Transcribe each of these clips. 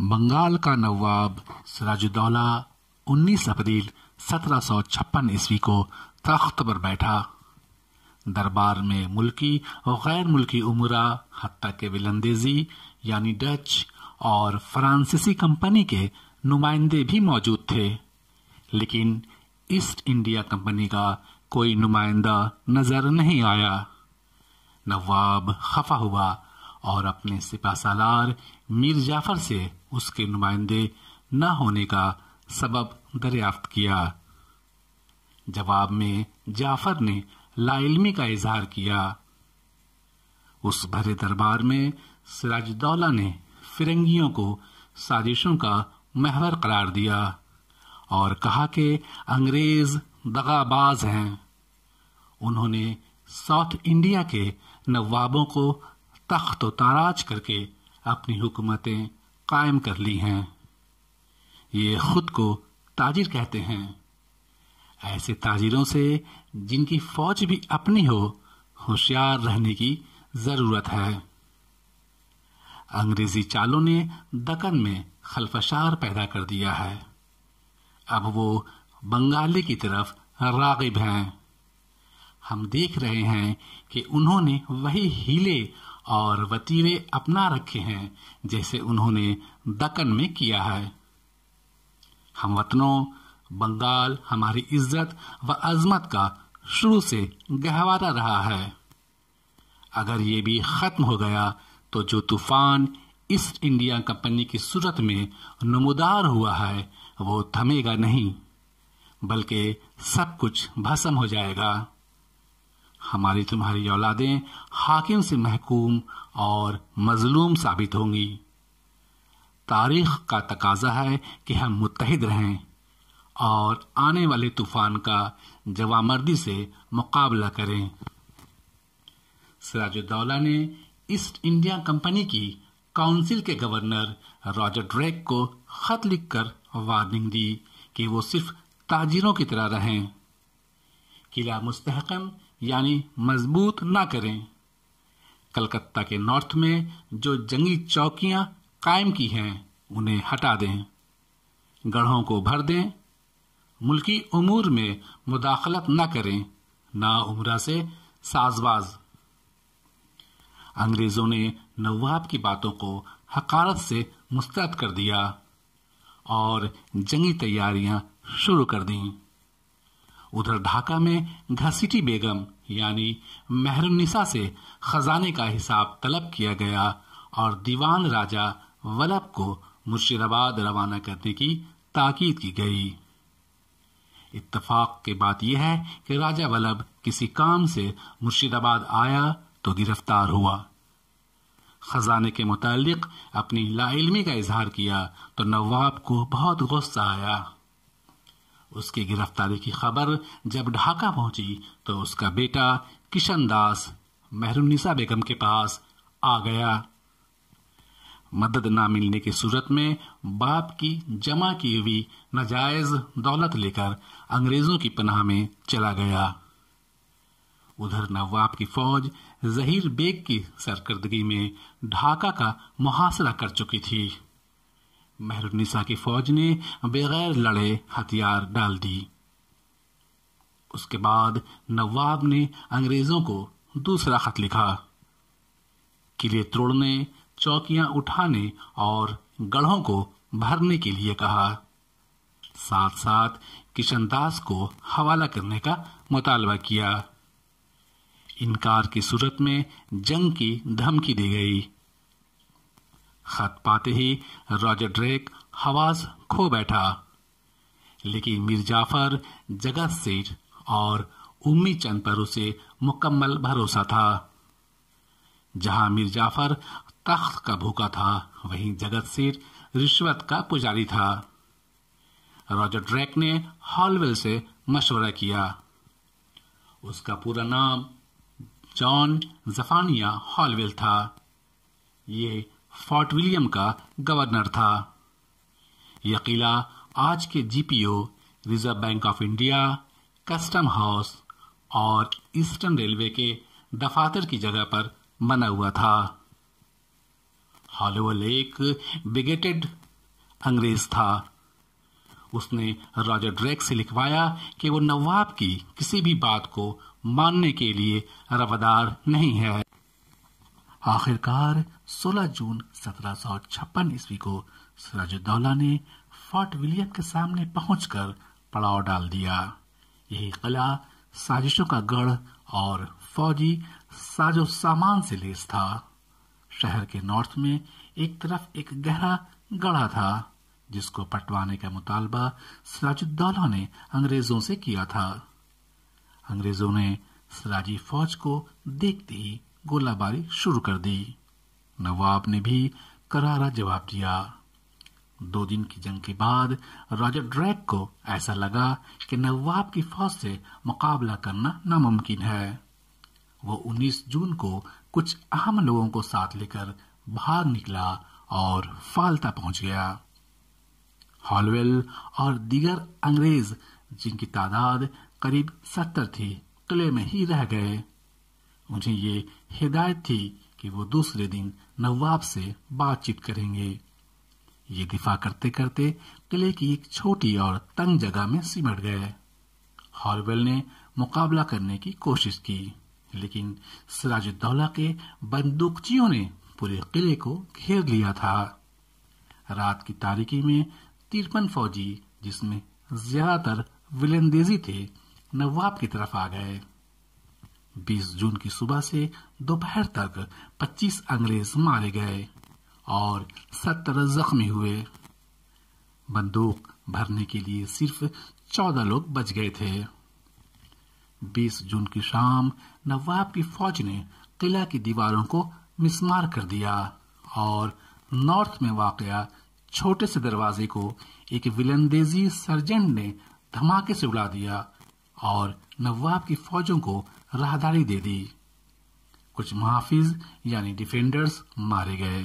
बंगाल का नवाब सराजुद्दौला 19 अप्रैल सत्रह ईस्वी को तख्त पर बैठा दरबार में मुल्की और गैर मुल्की उमरा हती के विलंदेजी यानी डच और फ्रांसीसी कंपनी के नुमाइंदे भी मौजूद थे लेकिन ईस्ट इंडिया कंपनी का कोई नुमाइंदा नज़र नहीं आया नवाब खफा हुआ और अपने सिपा सालार मीर जाफर से उसके नुमाइंदे न होने का सबब दरियाफ्त किया जवाब में जाफर ने लाइलमी का इजहार किया उस भरे दरबार में सिराजदौला ने फिरंगियों को साजिशों का महवर करार दिया और कहा कि अंग्रेज दगाबाज हैं उन्होंने साउथ इंडिया के नवाबों को तख्त ताराज करके अपनी हुकूमतें कायम कर ली हैं ये खुद को ताजिर कहते हैं ऐसे ताजिरों से जिनकी फौज भी अपनी हो होशियार रहने की जरूरत है अंग्रेजी चालों ने दकन में खलफशार पैदा कर दिया है अब वो बंगाली की तरफ रागिब हैं हम देख रहे हैं कि उन्होंने वही हीले और वतीरे अपना रखे हैं जैसे उन्होंने दक्कन में किया है हम वतनों बंगाल हमारी इज्जत व अजमत का शुरू से गहवारा रहा है अगर ये भी ख़त्म हो गया तो जो तूफान ईस्ट इंडिया कंपनी की सूरत में नमोदार हुआ है वो थमेगा नहीं बल्कि सब कुछ भस्म हो जाएगा हमारी तुम्हारी औलादें हाकिम से महकूम और मजलूम साबित होंगी तारीख का तकाजा है कि हम मुतहद रहें और आने वाले तूफान का जवामर्दी से मुकाबला करें सिराजुद्दौला ने ईस्ट इंडिया कंपनी की काउंसिल के गवर्नर रॉजर ड्रेक को खत लिखकर वार्निंग दी कि वो सिर्फ ताजिरों की तरह रहें किला मुस्तहकम यानी मजबूत ना करें कलकत्ता के नॉर्थ में जो जंगी चौकियां कायम की हैं उन्हें हटा दें गढ़ों को भर दें मुल्की उमूर में मुदाखलत न करें ना उम्र से साजबाज अंग्रेज़ों ने नवाब की बातों को हकारत से मुस्तरद कर दिया और जंगी तैयारियां शुरू कर दीं उधर ढाका में घसीटी बेगम यानी मेहरुनिसा से खजाने का हिसाब तलब किया गया और दीवान राजा वलभ को मुर्शिदाबाद रवाना करने की ताकीद की गई इत्तफाक की बात यह है कि राजा वल्लभ किसी काम से मुर्शिदाबाद आया तो गिरफ्तार हुआ खजाने के मुतालिक अपनी लाइलमी का इजहार किया तो नवाब को बहुत गुस्सा आया उसकी गिरफ्तारी की खबर जब ढाका पहुंची तो उसका बेटा किशन दास महरूनिसा बेगम के पास आ गया मदद ना मिलने की सूरत में बाप की जमा की हुई नाजायज दौलत लेकर अंग्रेजों की पनाह में चला गया उधर नवाब की फौज जहीर बेग की सरकर्दगी में ढाका का मुहासरा कर चुकी थी महरूनिसा की फौज ने बगैर लड़े हथियार डाल दी उसके बाद नवाब ने अंग्रेजों को दूसरा खत लिखा किले तोड़ने चौकियां उठाने और गढ़ों को भरने के लिए कहा साथ साथ किशनदास को हवाला करने का मुतालबा किया इनकार की सूरत में जंग की धमकी दी गई खत पाते ही रॉजर ड्रेक हवास खो बैठा लेकिन मीर जाफर जगत सेठ और उम्मी चंद पर उसे मुकम्मल भरोसा था जहां मीर जाफर तख्त का भूखा था वहीं जगत सेठ रिश्वत का पुजारी था रॉजर ड्रैक ने हॉलवेल से मशवरा किया उसका पूरा नाम जॉन जफानिया हॉलवेल था ये फोर्ट विलियम का गवर्नर था यह किला आज के GPO Reserve Bank of India custom house और ईस्टर्न रेलवे के दफातर की जगह पर बना हुआ था हॉलीवुड एक बिगेटेड अंग्रेज था उसने रॉजर ड्रेक से लिखवाया कि वो नवाब की किसी भी बात को मानने के लिए रवादार नहीं है आखिरकार 16 जून सत्रह ईस्वी को सराजुद्दौला ने फोर्ट विलियम के सामने पहुंचकर पड़ाव डाल दिया यही किला साजिशों का गढ़ और फौजी साजो सामान से लेस था शहर के नॉर्थ में एक तरफ एक गहरा गढ़ा था जिसको पटवाने का मुतालबा सराजुद्दौला ने अंग्रेजों से किया था अंग्रेजों ने सराजी फौज को देखते ही गोलाबारी शुरू कर दी नवाब ने भी करारा जवाब दिया दो दिन की जंग के बाद राजा ड्रैक को ऐसा लगा कि नवाब की फौज से मुकाबला करना नामुमकिन है वो 19 जून को कुछ अहम लोगों को साथ लेकर बाहर निकला और फालता पहुंच गया हॉलवेल और दीगर अंग्रेज जिनकी तादाद करीब सत्तर थी किले में ही रह गए उन्हें ये हिदायत थी कि वो दूसरे दिन नवाब से बातचीत करेंगे ये दिफा करते करते किले की एक छोटी और तंग जगह में सिमट गए हॉर्वेल ने मुकाबला करने की कोशिश की लेकिन सिराजुद्दौला के बंदूकचियों ने पूरे किले को घेर लिया था रात की तारीकी में तिरपन फौजी जिसमें ज्यादातर विलंदेजी थे नवाब की तरफ आ गए 20 जून की सुबह से दोपहर तक 25 अंग्रेज मारे गए और 70 जख्मी हुए बंदूक भरने के लिए सिर्फ 14 लोग बच गए थे 20 जून की शाम नवाब की फौज ने किला की दीवारों को मिसमार कर दिया और नॉर्थ में वाकया छोटे से दरवाजे को एक विलंदेजी सर्जेंट ने धमाके से उड़ा दिया और नवाब की फौजों को राहदारी दे दी कुछ महाफिज यानी डिफेंडर्स मारे गए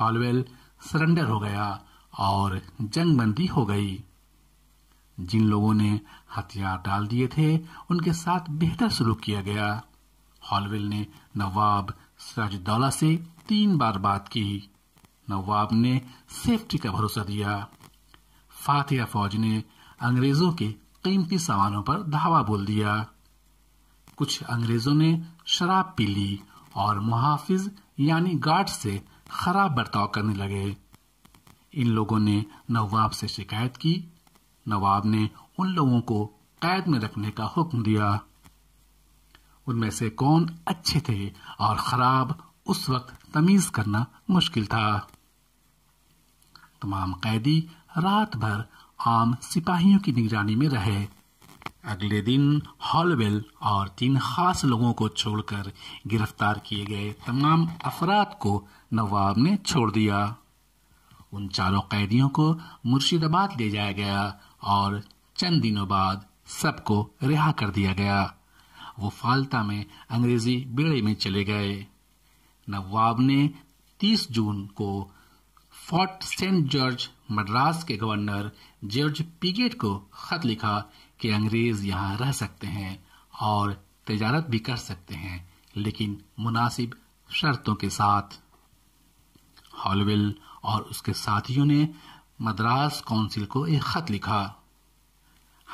हॉलवेल सरेंडर हो गया और जंग बंदी हो गई जिन लोगों ने हथियार डाल दिए थे उनके साथ बेहतर सलूक किया गया हॉलवेल ने नवाब सिराजुद्दौला से तीन बार बात की नवाब ने सेफ्टी का भरोसा दिया फातिया फौज ने अंग्रेजों के कीमती सामानों पर धावा बोल दिया कुछ अंग्रेजों ने शराब पी ली और मुहाफिज यानी गार्ड से खराब बर्ताव करने लगे इन लोगों ने नवाब से शिकायत की नवाब ने उन लोगों को कैद में रखने का हुक्म दिया उनमें से कौन अच्छे थे और खराब उस वक्त तमीज करना मुश्किल था तमाम कैदी रात भर आम सिपाहियों की निगरानी में रहे अगले दिन हॉलवेल और तीन खास लोगों को छोड़कर गिरफ्तार किए गए तमाम अफराद को नवाब ने छोड़ दिया उन चारों कैदियों को मुर्शिदाबाद ले जाया गया और चंद दिनों बाद सबको रिहा कर दिया गया वो फालता में अंग्रेजी बेड़े में चले गए नवाब ने 30 जून को फोर्ट सेंट जॉर्ज मद्रास के गवर्नर जॉर्ज पीगेट को खत लिखा कि अंग्रेज यहाँ रह सकते हैं और तजारत भी कर सकते हैं लेकिन मुनासिब शर्तों के साथ हॉलविल और उसके साथियों ने मद्रास काउंसिल को एक खत लिखा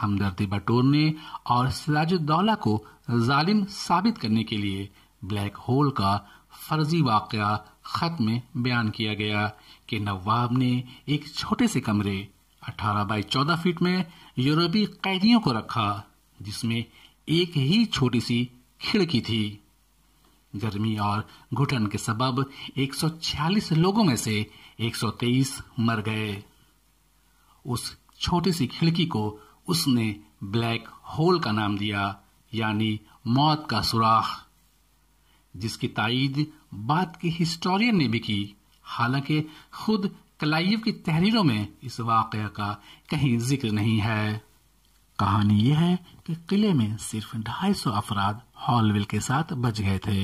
हमदर्दी बटोर ने और सिराजुद्दौला को जालिम साबित करने के लिए ब्लैक होल का फर्जी वाक़ ख़त में बयान किया गया कि नवाब ने एक छोटे से कमरे 18 बाई 14 फीट में यूरोपी कैदियों को रखा जिसमें एक ही छोटी सी खिड़की थी गर्मी और घुटन के सबब 146 लोगों में से 123 मर गए उस छोटी सी खिड़की को उसने ब्लैक होल का नाम दिया यानी मौत का सुराख जिसकी तायद बाद के हिस्टोरियन ने भी की हालांकि खुद कलाइव की तहरीरों में इस वाक का कहीं जिक्र नहीं है कहानी यह है कि किले में सिर्फ ढाई सौ अफराद हॉलविल के साथ बच गए थे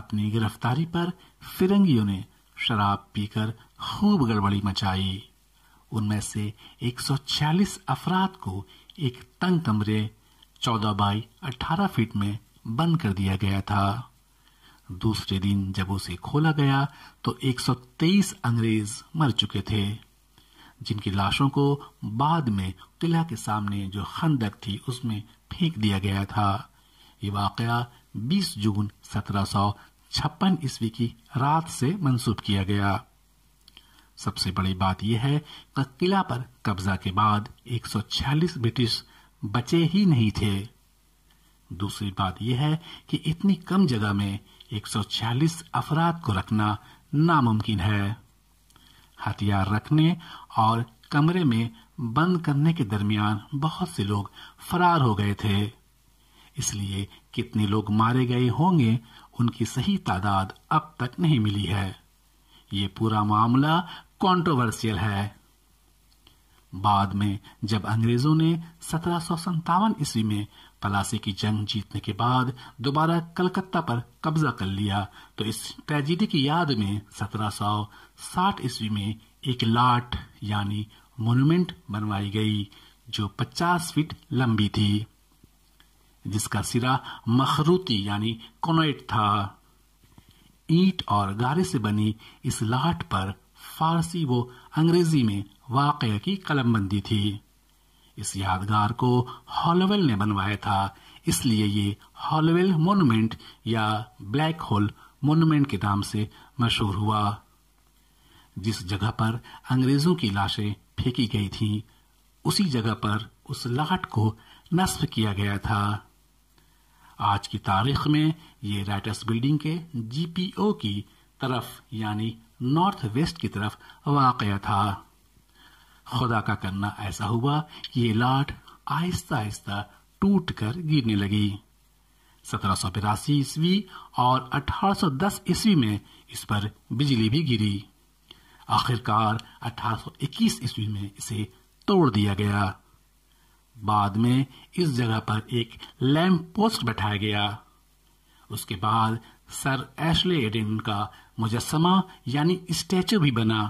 अपनी गिरफ्तारी पर फिरंगियों ने शराब पीकर खूब गड़बड़ी मचाई उनमें से छियालीस अफराद को एक तंग कमरे 14 बाई 18 फीट में बंद कर दिया गया था दूसरे दिन जब उसे खोला गया तो 123 अंग्रेज मर चुके थे जिनकी लाशों को बाद में किला के सामने जो खंदक थी उसमें फेंक दिया गया था ये वाकया 20 जून छप्पन ईस्वी की रात से मंसूब किया गया सबसे बड़ी बात यह है कि किला पर कब्जा के बाद 146 ब्रिटिश बचे ही नहीं थे दूसरी बात यह है कि इतनी कम जगह में 140 अफराद को रखना नामुमकिन है हथियार रखने और कमरे में बंद करने के दरमियान बहुत से लोग फरार हो गए थे इसलिए कितने लोग मारे गए होंगे उनकी सही तादाद अब तक नहीं मिली है ये पूरा मामला कंट्रोवर्शियल है बाद में जब अंग्रेजों ने सत्रह ईस्वी में पलासी की जंग जीतने के बाद दोबारा कलकत्ता पर कब्जा कर लिया तो इस ट्रेजिडी की याद में 1760 ईस्वी में एक लाट यानी मोन्यूमेंट बनवाई गई जो 50 फीट लंबी थी जिसका सिरा मखरूती यानी कोनोइट था ईट और गारे से बनी इस लाट पर फारसी व अंग्रेजी में वाक़ की कलमबंदी थी इस यादगार को हॉलवेल ने बनवाया था इसलिए ये हॉलवेल मोनूमेंट या ब्लैक होल मोनूमेंट के नाम से मशहूर हुआ जिस जगह पर अंग्रेजों की लाशें फेंकी गई थीं, उसी जगह पर उस लाट को नस्फ किया गया था आज की तारीख में ये राइटर्स बिल्डिंग के जीपीओ की तरफ यानी नॉर्थ वेस्ट की तरफ वाक़ था खुदा का करना ऐसा हुआ कि ये लाट आहिस्ता आहिस्ता टूट कर गिरने लगी सत्रह सौ बिरासी ईस्वी और अठारह सौ दस ईस्वी में इस पर बिजली भी गिरी आखिरकार अठारह सौ इक्कीस ईस्वी में इसे तोड़ दिया गया बाद में इस जगह पर एक लैम्प पोस्ट बैठाया गया उसके बाद सर एशले एडिन का मुजस्मा यानी स्टैचू भी बना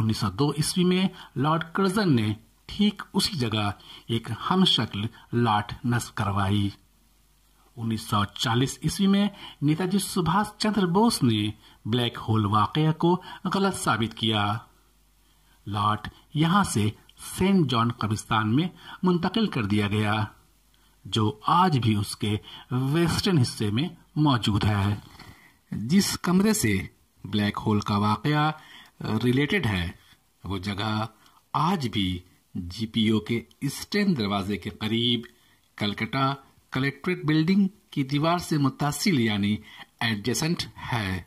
1902 ईस्वी में लॉर्ड कर्जन ने ठीक उसी जगह एक हम शक्ल लाट नस्ब करवाई 1940 ईस्वी में नेताजी सुभाष चंद्र बोस ने ब्लैक होल वाकया को गलत साबित किया लाट यहां से सेंट जॉन कब्रिस्तान में मुंतकिल कर दिया गया जो आज भी उसके वेस्टर्न हिस्से में मौजूद है जिस कमरे से ब्लैक होल का वाकया रिलेटेड है वो जगह आज भी जीपीओ के ईस्टर्न दरवाजे के करीब कलकत्ता कलेक्ट्रेट बिल्डिंग की दीवार से मुतासिल यानी एडजेसेंट है